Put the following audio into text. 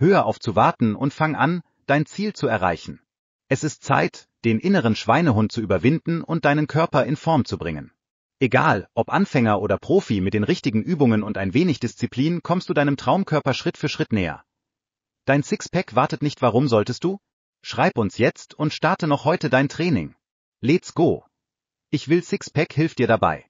Höre auf zu warten und fang an, dein Ziel zu erreichen. Es ist Zeit, den inneren Schweinehund zu überwinden und deinen Körper in Form zu bringen. Egal, ob Anfänger oder Profi, mit den richtigen Übungen und ein wenig Disziplin kommst du deinem Traumkörper Schritt für Schritt näher. Dein Sixpack wartet nicht, warum solltest du? Schreib uns jetzt und starte noch heute dein Training. Let's go! Ich will Sixpack hilft dir dabei.